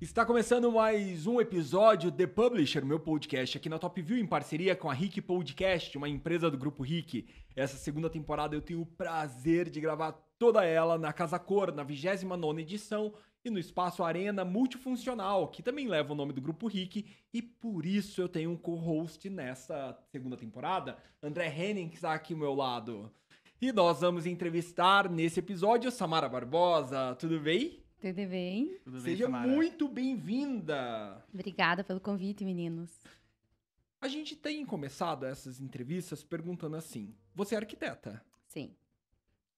Está começando mais um episódio The Publisher, meu podcast aqui na Top View, em parceria com a Rick Podcast, uma empresa do Grupo Rick. Essa segunda temporada eu tenho o prazer de gravar toda ela na Casa Cor, na 29 edição, e no espaço Arena Multifuncional, que também leva o nome do Grupo Rick, e por isso eu tenho um co-host nessa segunda temporada, André Henning, que está aqui ao meu lado. E nós vamos entrevistar nesse episódio Samara Barbosa. Tudo bem? Tudo bem? Tudo Seja muito bem-vinda! Obrigada pelo convite, meninos. A gente tem começado essas entrevistas perguntando assim: você é arquiteta? Sim.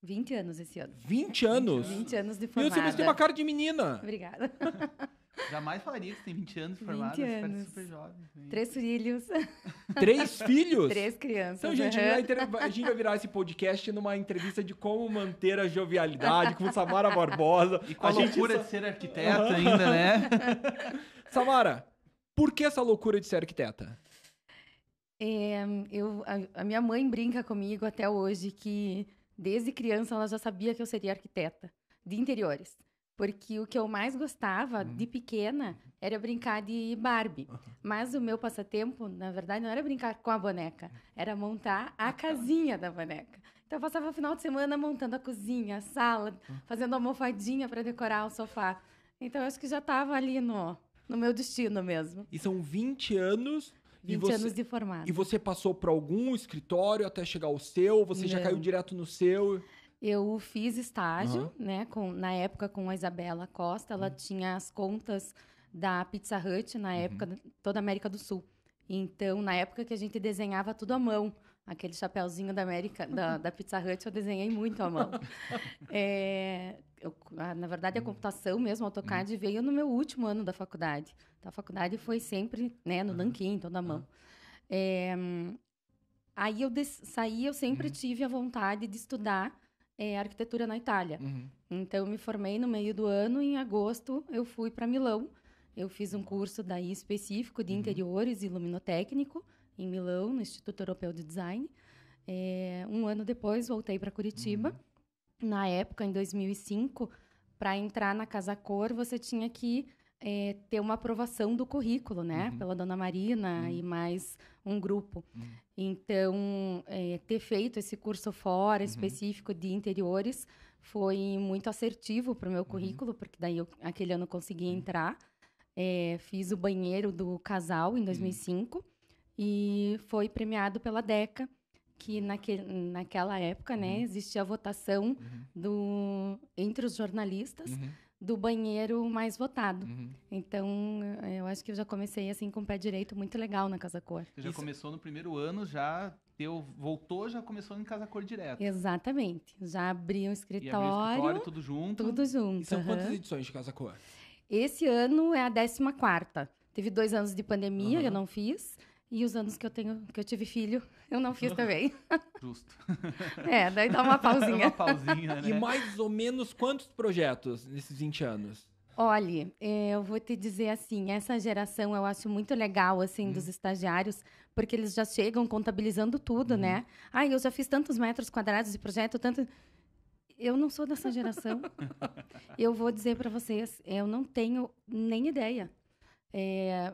20 anos esse ano. 20 anos? 20 anos de formada. Meu, você tem uma cara de menina. Obrigada. Jamais falaria que você tem 20 anos formado, 20 anos. você super jovem. Três filhos. Três filhos? Três crianças. Então, gente, uhum. a, gente vai, a gente vai virar esse podcast numa entrevista de como manter a jovialidade com Samara Barbosa. E com a, a loucura de ser arquiteta uhum. ainda, né? Samara, por que essa loucura de ser arquiteta? É, eu, a, a minha mãe brinca comigo até hoje que desde criança ela já sabia que eu seria arquiteta de interiores. Porque o que eu mais gostava hum. de pequena era brincar de Barbie. Mas o meu passatempo, na verdade, não era brincar com a boneca, era montar a ah, tá. casinha da boneca. Então eu passava o final de semana montando a cozinha, a sala, hum. fazendo almofadinha para decorar o sofá. Então eu acho que já estava ali no, no meu destino mesmo. E são 20 anos 20 você, anos de formato. E você passou por algum escritório até chegar ao seu? Você não. já caiu direto no seu? Eu fiz estágio, uhum. né? Com, na época com a Isabela Costa, ela uhum. tinha as contas da Pizza Hut, na uhum. época, uhum. toda a América do Sul. Então, na época que a gente desenhava tudo à mão, aquele chapéuzinho da América, da, da Pizza Hut, eu desenhei muito à mão. é, eu, ah, na verdade, a hum. computação mesmo, AutoCAD, hum. veio no meu último ano da faculdade. Então, a faculdade foi sempre, né, no Nankin, toda a mão. É, aí eu saí, eu sempre uhum. tive a vontade de estudar é, arquitetura na Itália. Uhum. Então, eu me formei no meio do ano e em agosto eu fui para Milão. Eu fiz um curso daí específico de uhum. interiores e luminotécnico em Milão, no Instituto Europeu de Design. É, um ano depois, voltei para Curitiba. Uhum. Na época, em 2005, para entrar na Casa Cor, você tinha que é, ter uma aprovação do currículo, né? Uhum. Pela dona Marina uhum. e mais um grupo. Uhum. Então, é, ter feito esse curso fora, uhum. específico de interiores, foi muito assertivo para o meu uhum. currículo, porque daí eu, aquele ano consegui entrar. É, fiz o banheiro do casal em 2005 e foi premiado pela DECA, que naquele naquela época, né, uhum. existia a votação do, entre os jornalistas do banheiro mais votado. Uhum. Então, eu acho que eu já comecei assim com o pé direito muito legal na Casa Cor. Você já Isso. começou no primeiro ano, já teu voltou, já começou em Casa Cor direto. Exatamente. Já abri um escritório. E escritório, tudo junto. Tudo junto. E são uhum. quantas edições de Casa Cor? Esse ano é a 14 quarta. Teve dois anos de pandemia, uhum. eu não fiz. E os anos que eu tenho, que eu tive filho, eu não fiz também. Justo. é, daí dá uma pausinha. uma pausinha, né? E mais ou menos quantos projetos nesses 20 anos? Olha, é, eu vou te dizer assim, essa geração eu acho muito legal, assim, dos uhum. estagiários, porque eles já chegam contabilizando tudo, né? Ah, eu já fiz tantos metros quadrados de projeto, tanto... Eu não sou dessa geração. eu vou dizer para vocês, eu não tenho nem ideia é,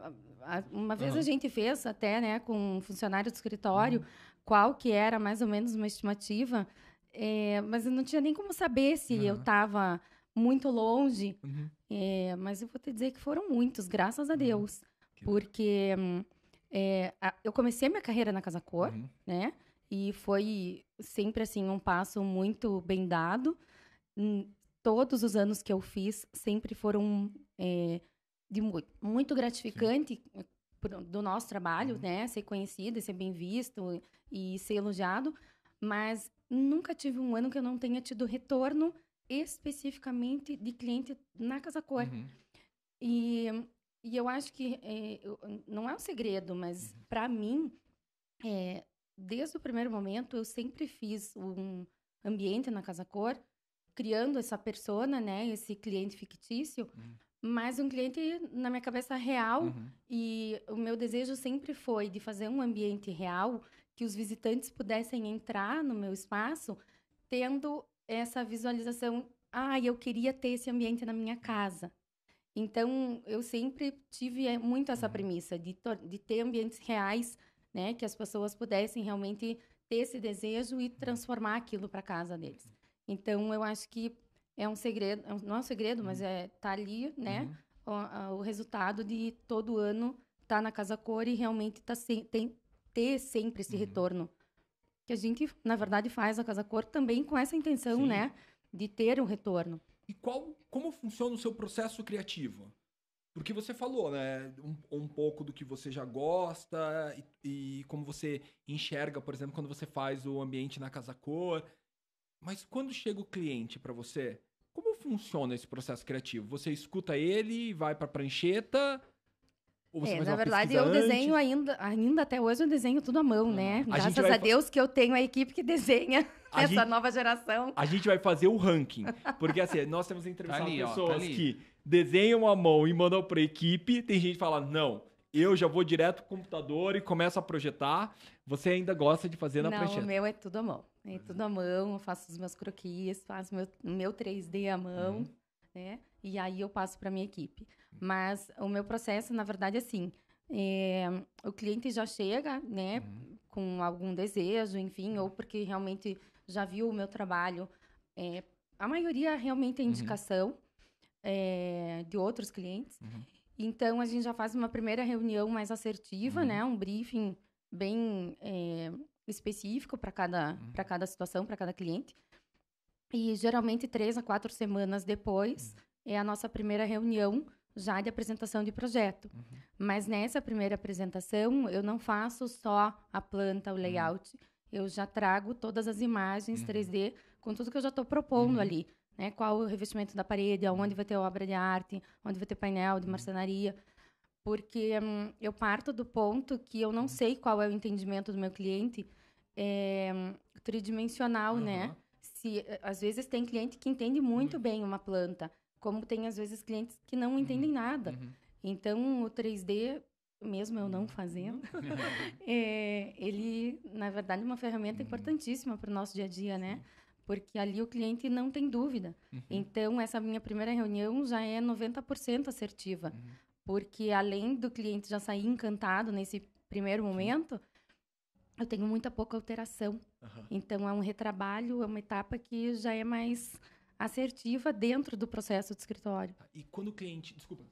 uma vez uhum. a gente fez até, né, com um funcionário do escritório, uhum. qual que era mais ou menos uma estimativa, é, mas eu não tinha nem como saber se uhum. eu estava muito longe. Uhum. É, mas eu vou te dizer que foram muitos, graças a uhum. Deus. Porque é, a, eu comecei minha carreira na Casa Cor, uhum. né? E foi sempre, assim, um passo muito bem dado. Hum, todos os anos que eu fiz sempre foram é, de muito, muito gratificante Sim. Eh, do nosso trabalho, uhum. né? Ser conhecido, ser bem visto e ser elogiado, mas nunca tive um ano que eu não tenha tido retorno especificamente de cliente na Casa Cor. Uhum. E, e eu acho que é, não é um segredo, mas uhum. para mim, é, desde o primeiro momento, eu sempre fiz um ambiente na Casa Cor, criando essa persona, né, esse cliente fictício, uhum mas um cliente na minha cabeça real. Uhum. E o meu desejo sempre foi de fazer um ambiente real que os visitantes pudessem entrar no meu espaço tendo essa visualização. Ah, eu queria ter esse ambiente na minha casa. Então, eu sempre tive eh, muito essa uhum. premissa de, de ter ambientes reais, né, que as pessoas pudessem realmente ter esse desejo e uhum. transformar aquilo para casa deles. Então, eu acho que é um segredo, é não é um segredo, uhum. mas é tá ali, né? Uhum. O, o, resultado de todo ano tá na casa cor e realmente tá se, tem ter sempre esse uhum. retorno. Que a gente, na verdade, faz a casa cor também com essa intenção, Sim. né, de ter um retorno. E qual como funciona o seu processo criativo? Porque você falou, né, um, um pouco do que você já gosta e, e como você enxerga, por exemplo, quando você faz o ambiente na casa cor. Mas quando chega o cliente para você, funciona esse processo criativo? Você escuta ele, vai para a prancheta, é, na verdade, eu antes. desenho ainda, ainda até hoje eu desenho tudo à mão, ah, né? Uhum. A Graças a, Deus que eu tenho a equipe que desenha a essa gente... nova geração. A gente vai fazer o ranking, porque assim, nós temos entrevistado tá ali, pessoas ó, tá que desenham à mão e mandam para equipe, tem gente que fala: "Não, eu já vou direto pro computador e começo a projetar". Você ainda gosta de fazer na prancheta? Não, o meu é tudo à mão. Né, uhum. Tudo à mão, eu faço os meus croquis, faço meu, meu 3D à uhum. mão, uhum. né? E aí eu passo para minha equipe. Mas o meu processo, na verdade, é assim, é, o cliente já chega, né, uhum. com algum desejo, enfim, ou uhum. porque realmente já viu o meu trabalho. É, a maioria realmente é indicação uhum. é, de outros clientes. Uhum. Então, a gente já faz uma primeira reunião mais assertiva, né, um briefing bem específico para cada, uhum. cada situação, para cada cliente. E geralmente três a quatro semanas depois uhum. é a nossa primeira reunião já de apresentação de projeto. Uhum. Mas nessa primeira apresentação eu não faço só a planta, o uhum. layout. Eu já trago todas as imagens 3D uhum. com tudo que eu já estou propondo uhum. ali. Né? Qual o revestimento da parede, aonde vai ter obra de arte, onde vai ter painel de marcenaria porque hum, eu parto do ponto que eu não sei qual é o entendimento do meu cliente é, eh, tridimensional, uhum. né? Se, eh, às vezes tem cliente que entende muito uhum. bem uma planta, como tem às vezes clientes que não entendem uhum. nada. Uhum. Então, o 3D, mesmo eu não uhum. fazendo, é, ele, na verdade, é uma ferramenta importantíssima para o nosso dia a dia, né? porque ali o cliente não tem dúvida. Uhum. Então, essa minha primeira reunião já é 90% assertiva, uhum. porque além do cliente já sair encantado nesse primeiro momento, eu tenho muita pouca alteração. Uhum. Então, é um retrabalho, é uma etapa que já é mais assertiva dentro do processo do escritório. Tá, e quando o cliente. Desculpa.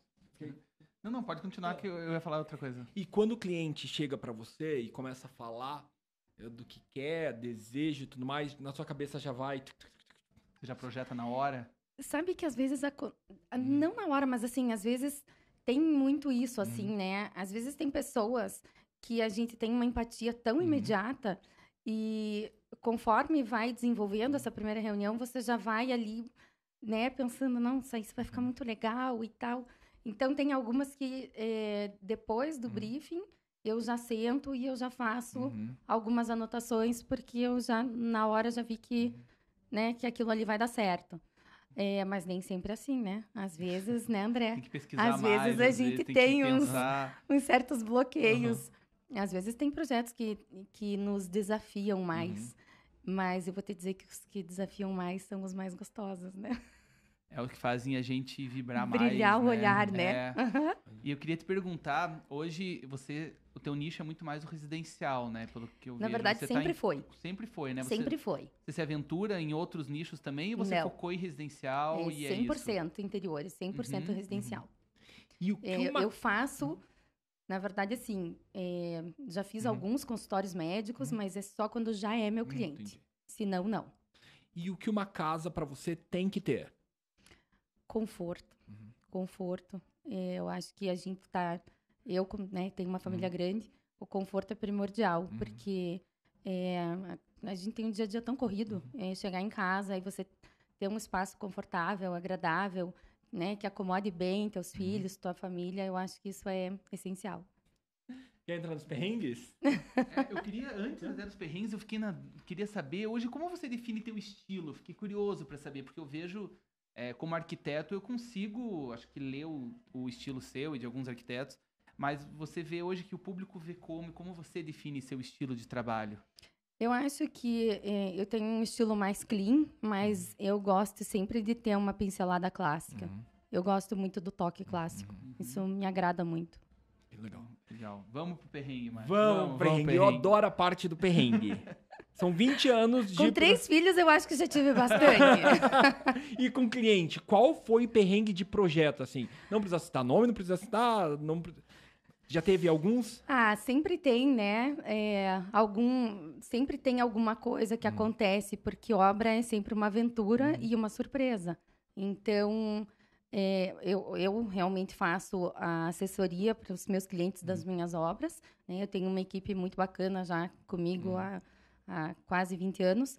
Não, não, pode continuar tá. que eu, eu ia falar outra coisa. E quando o cliente chega para você e começa a falar é, do que quer, desejo e tudo mais, na sua cabeça já vai. Você já projeta na hora? Sabe que às vezes. A... Hum. Não na hora, mas assim, às vezes tem muito isso, assim, hum. né? Às vezes tem pessoas que a gente tem uma empatia tão uhum. imediata e conforme vai desenvolvendo essa primeira reunião, você já vai ali, né, pensando, não, isso, vai ficar uhum. muito legal e tal. Então, tem algumas que é, depois do uhum. briefing eu já sento e eu já faço uhum. algumas anotações, porque eu já, na hora, já vi que, uhum. né, que aquilo ali vai dar certo. É, mas nem sempre é assim, né? Às vezes, né, André? Tem que pesquisar às mais, vezes a gente tem, tem uns, uns, certos bloqueios. Uhum. Às vezes tem projetos que, que nos desafiam mais, uhum. mas eu vou te dizer que os que desafiam mais são os mais gostosos, né? É o que fazem a gente vibrar Brilhar mais. Brilhar o né? olhar, né? É. Uhum. E eu queria te perguntar, hoje você, o teu nicho é muito mais o residencial, né? Pelo que eu Na vejo. verdade, você tá sempre tá em, foi. Sempre foi, né? Você, sempre foi. Você se aventura em outros nichos também ou você Não. focou em residencial é, e é isso? 100% interiores, 100% uhum, uhum, residencial. Uhum. E o que é, uma... Eu faço na verdade, assim, é, já fiz uhum. alguns consultórios médicos, uhum. mas é só quando já é meu hum, cliente. Se não, não. E o que uma casa para você tem que ter? Conforto. Uhum. Conforto. Eh, eu acho que a gente está Eu né, tenho uma família uhum. grande, o conforto é primordial, uhum. porque é, a gente tem um dia a dia tão corrido. Uhum. É chegar em casa e você ter um espaço confortável, agradável, né, que acomode bem teus uhum. filhos, tua família, eu acho que isso é essencial. Quer entrar nos perrengues? É, eu queria, antes até dos perrengues, eu fiquei na, queria saber hoje como você define teu estilo. Fiquei curioso para saber, porque eu vejo, é, como arquiteto, eu consigo, acho que ler o, o, estilo seu e de alguns arquitetos, mas você vê hoje que o público vê como e como você define seu estilo de trabalho. Eu acho que eh, eu tenho um estilo mais clean, mas uhum. eu gosto sempre de ter uma pincelada clássica. Uhum. Eu gosto muito do toque clássico. Uhum. Isso me agrada muito. Que legal. Legal. Vamos pro perrengue, mais. Vamos, vamos, perrengue. perrengue. Eu adoro a parte do perrengue. São 20 anos de. Com três filhos, eu acho que já tive bastante. e com cliente, qual foi o perrengue de projeto, assim? Não precisa citar nome, não precisa citar. Não... Já teve alguns? Ah, sempre tem, né? É, algum, sempre tem alguma coisa que hum. acontece, porque obra é sempre uma aventura hum. e uma surpresa. Então, é, eu, eu realmente faço a assessoria para os meus clientes das hum. minhas obras. Né? Eu tenho uma equipe muito bacana já comigo hum. há, há, quase 20 anos.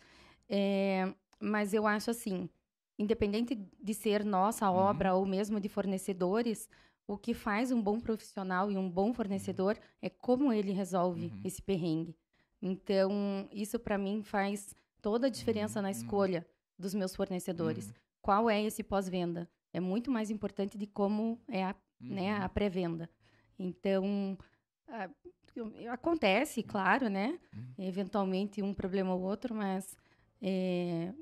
É, mas eu acho assim, independente de ser nossa uhum. obra ou mesmo de fornecedores, o que faz um bom profissional e um bom fornecedor é como ele resolve uhum. esse perrengue. Então, isso para mim faz toda a diferença na uhum. escolha dos meus fornecedores. Uhum. Qual é esse pós-venda? É muito mais importante de como é a, né, uhum. a pré-venda. Então, a, acontece, claro, né? Eventualmente um problema ou outro, mas é,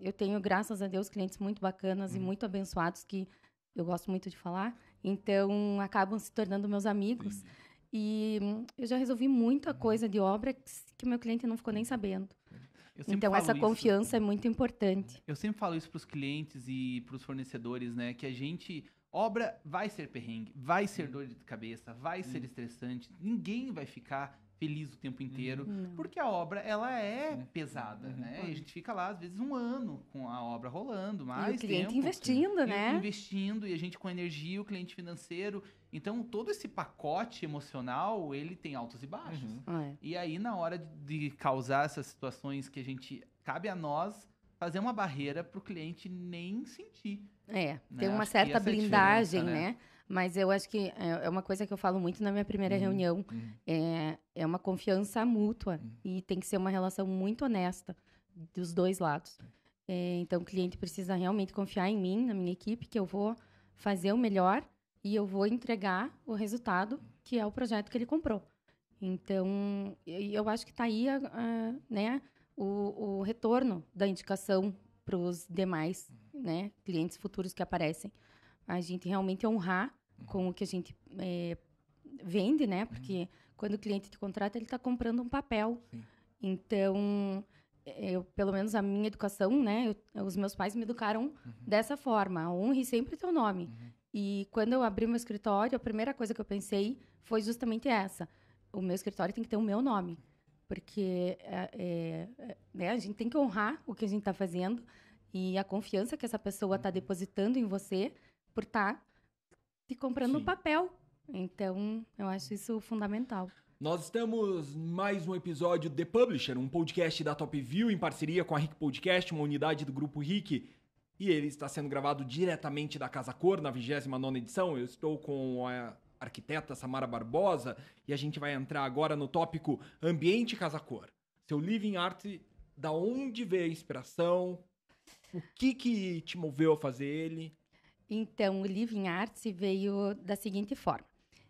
eu tenho, graças a Deus, clientes muito bacanas e muito abençoados que eu gosto muito de falar, então, acabam se tornando meus amigos. Sim. E hum, eu já resolvi muita uhum. coisa de obra que meu cliente não ficou nem sabendo. Então, essa confiança é muito importante. Eu sempre falo isso para os clientes e para os fornecedores, né? Que a gente. Obra vai ser perrengue, vai ser dor de cabeça, vai Sim. ser estressante, ninguém vai ficar feliz o tempo inteiro, uhum. porque a obra ela é né? pesada, uhum. né? E uhum. a gente fica lá às vezes um ano com a obra rolando, mais e o cliente tempo, investindo, né? Investindo e a gente com energia, o cliente financeiro. Então todo esse pacote emocional ele tem altos e baixos. Uhum. Ah, é. E aí na hora de, de causar essas situações que a gente cabe a nós fazer uma barreira para o cliente nem sentir. É, né? tem uma Acho certa é blindagem, né? né? Mas eu acho que é, é uma coisa que eu falo muito na minha primeira uhum. reunião. Uhum. É, é uma confiança mútua. Uhum. E tem que ser uma relação muito honesta dos dois lados. É, então, o cliente precisa realmente confiar em mim, na minha equipe, que eu vou fazer o melhor e eu vou entregar o resultado, que é o projeto que ele comprou. Então, eu acho que está aí a, a, né, o, o retorno da indicação para os demais né, clientes futuros que aparecem a gente realmente honrar com o que a gente é, vende, né? Porque uhum. quando o cliente te contrata, ele está comprando um papel. Sim. Então, eu, pelo menos a minha educação, né? Eu, os meus pais me educaram uhum. dessa forma. Honre sempre teu nome. Uhum. E quando eu abri meu escritório, a primeira coisa que eu pensei foi justamente essa. O meu escritório tem que ter o meu nome. Porque é, é, é né? a gente tem que honrar o que a gente está fazendo e a confiança que essa pessoa está uhum. depositando em você por estar tá te comprando Sim. papel. Então, eu acho isso fundamental. Nós estamos mais um episódio The Publisher, um podcast da Top View em parceria com a Rick Podcast, uma unidade do grupo Rick. E ele está sendo gravado diretamente da Casa Cor, na 29 edição. Eu estou com a arquiteta Samara Barbosa e a gente vai entrar agora no tópico Ambiente Casa Cor. Seu living art, da onde veio a inspiração? O que, que te moveu a fazer ele? Então, o Living Arts veio da seguinte forma.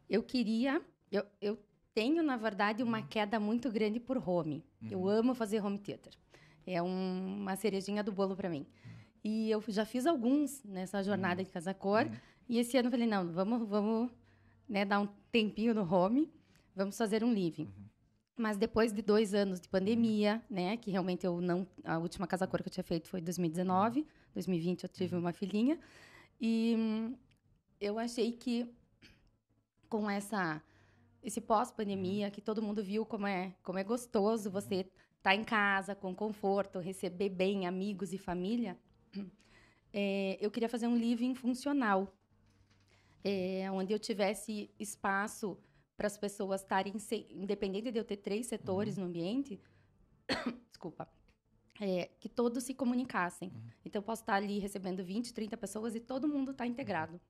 Eu queria... Eu, eu tenho, na verdade, uma uhum. queda muito grande por home. Uhum. Eu amo fazer home theater. É um, uma cerejinha do bolo para mim. Uhum. E eu já fiz alguns nessa jornada uhum. de Casa Cor. E esse ano eu falei, não, vamos, vamos né, dar um tempinho no home. Vamos fazer um living. Mas depois de dois anos de pandemia, né, que realmente eu não, a última casa cor que eu tinha feito foi 2019, 2020 eu tive uma filhinha, e eu achei que com essa esse pós-pandemia uhum. que todo mundo viu como é, como é gostoso você estar tá em casa com conforto, receber bem amigos e família. É, eu queria fazer um living funcional, é, onde eu tivesse espaço para as pessoas estarem, independente de eu ter três setores uhum. no ambiente, desculpa, é, que todos se comunicassem. Uhum. Então, eu posso estar ali recebendo 20, 30 pessoas e todo mundo está integrado.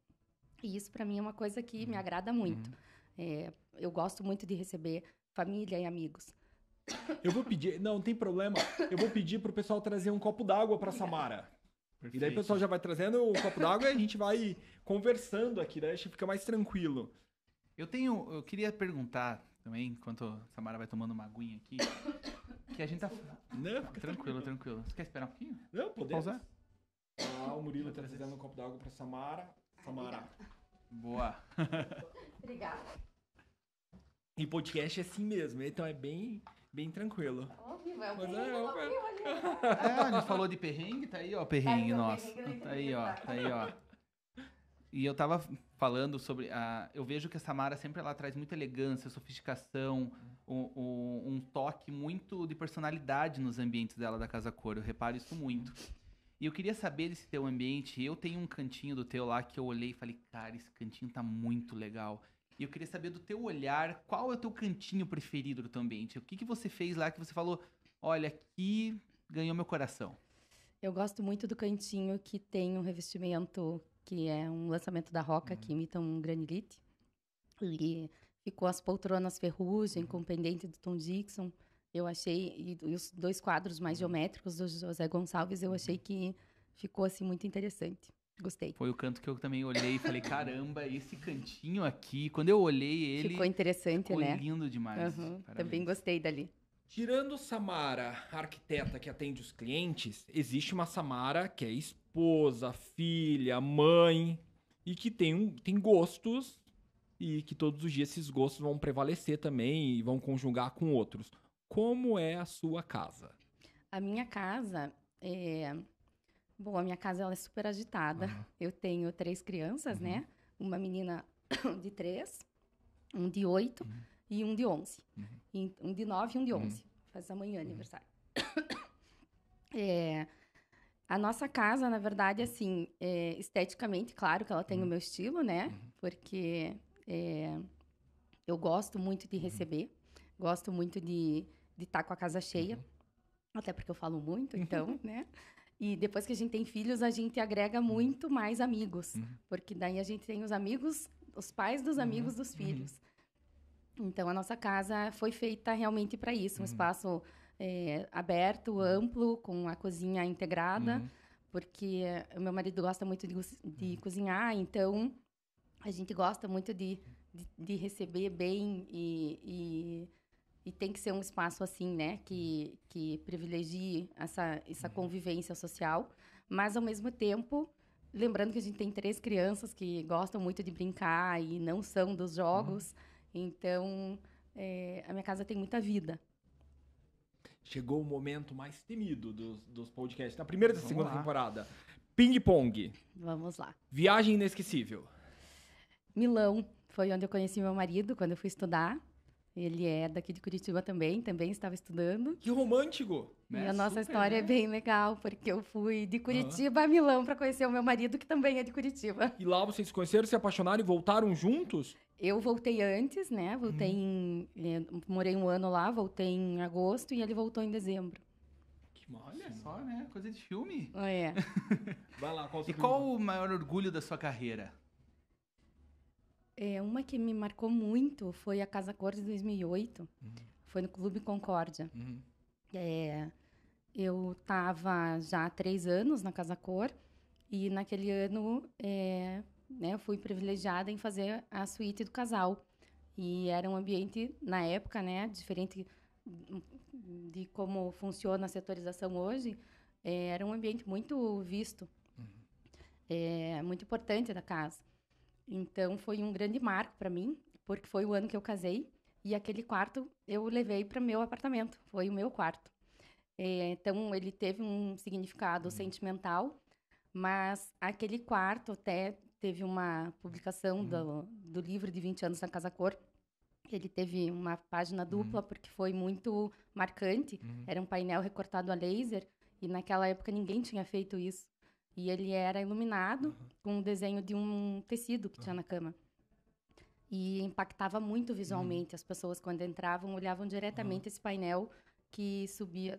E isso, para mim, é uma coisa que uhum. me agrada muito. Uhum. É, eu gosto muito de receber família e amigos. Eu vou pedir, não, não tem problema. Eu vou pedir para o pessoal trazer um copo d'água para Samara. Perfeito. E daí o pessoal já vai trazendo o copo d'água e a gente vai conversando aqui, daí a gente fica mais tranquilo. Eu tenho, eu queria perguntar também, enquanto a Samara vai tomando uma aguinha aqui. Que a gente tá. Não, fica tranquilo, tranquilo. Você quer esperar um pouquinho? Não, podemos. Pausar? Ah, o Murilo tá trazendo um copo d'água pra Samara. Samara. Boa. Obrigada. E podcast é assim mesmo, então é bem, bem tranquilo. Tá ao vivo, é o Mas é, é. é, a gente falou de perrengue, tá aí, ó, perrengue, tá é, nossa. Perrengue tá aí, ó, tá aí, ó. E eu tava falando sobre. A, eu vejo que a Samara sempre ela traz muita elegância, sofisticação, uhum. um, um, toque muito de personalidade nos ambientes dela da Casa Cor. Eu reparo isso muito. E eu queria saber desse teu ambiente. Eu tenho um cantinho do teu lá que eu olhei e falei, cara, esse cantinho tá muito legal. E eu queria saber do teu olhar, qual é o teu cantinho preferido do teu ambiente? O que, que você fez lá que você falou, olha, aqui ganhou meu coração? Eu gosto muito do cantinho que tem um revestimento que é um lançamento da Roca uhum. que imita um granilite. E ficou as poltronas ferrugem uhum. com pendente do Tom Dixon. Eu achei, e, e os dois quadros mais uhum. geométricos do José Gonçalves, eu uhum. achei que ficou assim muito interessante. Gostei. Foi o canto que eu também olhei e falei, caramba, esse cantinho aqui, quando eu olhei ele. Ficou interessante, ficou né? lindo demais. Uhum, também gostei dali. Tirando Samara, arquiteta que atende os clientes, existe uma Samara que é esposa, filha, mãe e que tem, um, tem gostos e que todos os dias esses gostos vão prevalecer também e vão conjugar com outros. Como é a sua casa? A minha casa é. Bom, a minha casa ela é super agitada. Uhum. Eu tenho três crianças, né? uhum. né? Uma menina de três, um de oito. Uhum e um de 11. Uhum. Um de 9 e um de 11. Uhum. Faz amanhã uhum. aniversário. é, a nossa casa, na verdade, assim, é, esteticamente, claro que ela tem o uhum. meu estilo, né? Uhum. Porque é, eu gosto muito de uhum. receber, gosto muito de estar tá com a casa cheia, até porque eu falo muito, então, né? E depois que a gente tem filhos, a gente agrega muito mais amigos, porque daí a gente tem os amigos, os pais dos amigos dos filhos. Então, a nossa casa foi feita realmente para isso, um uhum. espaço é, aberto, uhum. amplo, com a cozinha integrada, uhum. porque o meu marido gosta muito de, de uhum. cozinhar, então a gente gosta muito de, de, de receber bem e, e, e, tem que ser um espaço assim, né, que, que privilegie essa, essa uhum. convivência social, mas ao mesmo tempo lembrando que a gente tem três crianças que gostam muito de brincar e não são dos uhum. jogos. Uhum. Então, é, a minha casa tem muita vida. Chegou o momento mais temido dos, dos podcasts, da primeira e da segunda lá. temporada. Ping Pong. Vamos lá. Viagem inesquecível. Milão foi onde eu conheci meu marido quando eu fui estudar. Ele é daqui de Curitiba também, também estava estudando. Que romântico! Né? E a nossa super, história é né? é bem legal, porque eu fui de Curitiba uhum. a Milão para conhecer o meu marido, que também é de Curitiba. E lá vocês se conheceram, se apaixonaram e voltaram juntos? eu voltei antes, né? Voltei uhum. em. Né, morei um ano lá, voltei em agosto e ele voltou em dezembro. Que olha né? só, né? Coisa de filme. Ah, é. Vai lá, qual E qual o maior orgulho da sua carreira? É, uma que me marcou muito foi a Casa Cor de 2008. Uhum. Foi no Clube Concórdia. Uhum. É, eu estava já há três anos na Casa Cor e naquele ano é, né, eu fui privilegiada em fazer a suíte do casal. E era um ambiente, na época, né, diferente de como funciona a setorização hoje, é, era um ambiente muito visto, uhum. é, muito importante da casa. Então, foi um grande marco para mim, porque foi o ano que eu casei, e aquele quarto eu levei para meu apartamento, foi o meu quarto. É, então, ele teve um significado uhum. sentimental, mas aquele quarto até teve uma publicação uhum. do, do livro de 20 anos na Casa Cor. Ele teve uma página uhum. dupla uhum. porque foi muito marcante. Uhum. Era um painel recortado a laser e naquela época ninguém tinha feito isso. E ele era iluminado uhum. com o um desenho de um tecido que tinha uhum. na cama. E impactava muito visualmente. As pessoas, quando entravam, olhavam diretamente esse painel que subia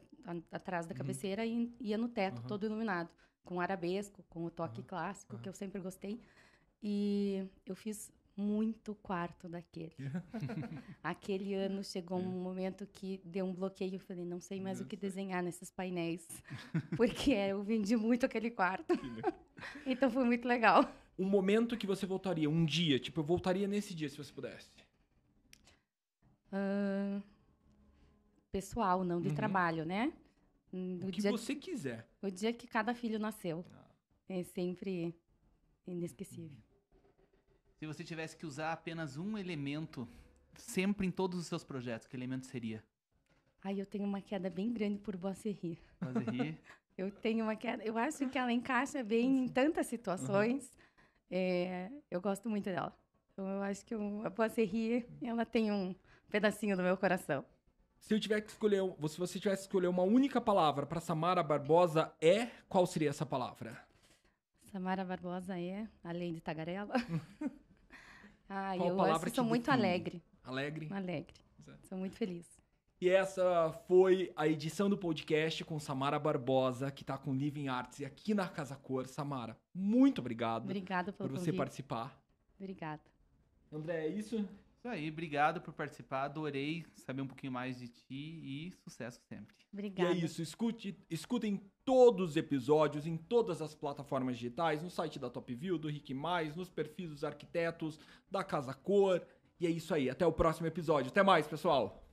atrás da uhum. cabeceira uhum. e ia no teto, uhum. todo iluminado, com arabesco, com o toque uhum. clássico, que eu sempre gostei. E eu fiz muito quarto daquele. Aquele ano chegou um momento que deu um bloqueio. Eu falei, não sei mais o que sei. desenhar nesses painéis, porque eu vendi muito aquele quarto. então foi muito legal. Um momento que você voltaria, um dia, tipo, eu voltaria nesse dia se você pudesse. Uh pessoal, não de uhum. trabalho, né? Hum, o, o que você que, quiser. O dia que cada filho nasceu. Ah. É sempre inesquecível. Se você tivesse que usar apenas um elemento, sempre em todos os seus projetos, que elemento seria? Aí eu tenho uma queda bem grande por Boisserri. Boisserri? eu tenho uma queda. Eu acho que ela encaixa bem em uhum. tantas situações. Uhum. É, eu gosto muito dela. Então eu acho que a Boisserri, ela tem um pedacinho do meu coração. Se eu tiver que escolher, se você tivesse que escolher uma única palavra para Samara Barbosa é, qual seria essa palavra? Samara Barbosa é, além de tagarela. ah, qual eu palavra acho que sou muito define? alegre. Alegre? Alegre. Certo. Sou muito feliz. E essa foi a edição do podcast com Samara Barbosa, que está com Living Arts aqui na Casa Cor. Samara, muito obrigado. Obrigada por você convite. participar. Obrigada. André, é isso? Isso aí, obrigado por participar, adorei saber um pouquinho mais de ti e sucesso sempre. Obrigada. E é isso, escute, escutem todos os episódios em todas as plataformas digitais, no site da Top View, do Rick Mais, nos perfis dos arquitetos, da Casa Cor. E é isso aí, até o próximo episódio. Até mais, pessoal!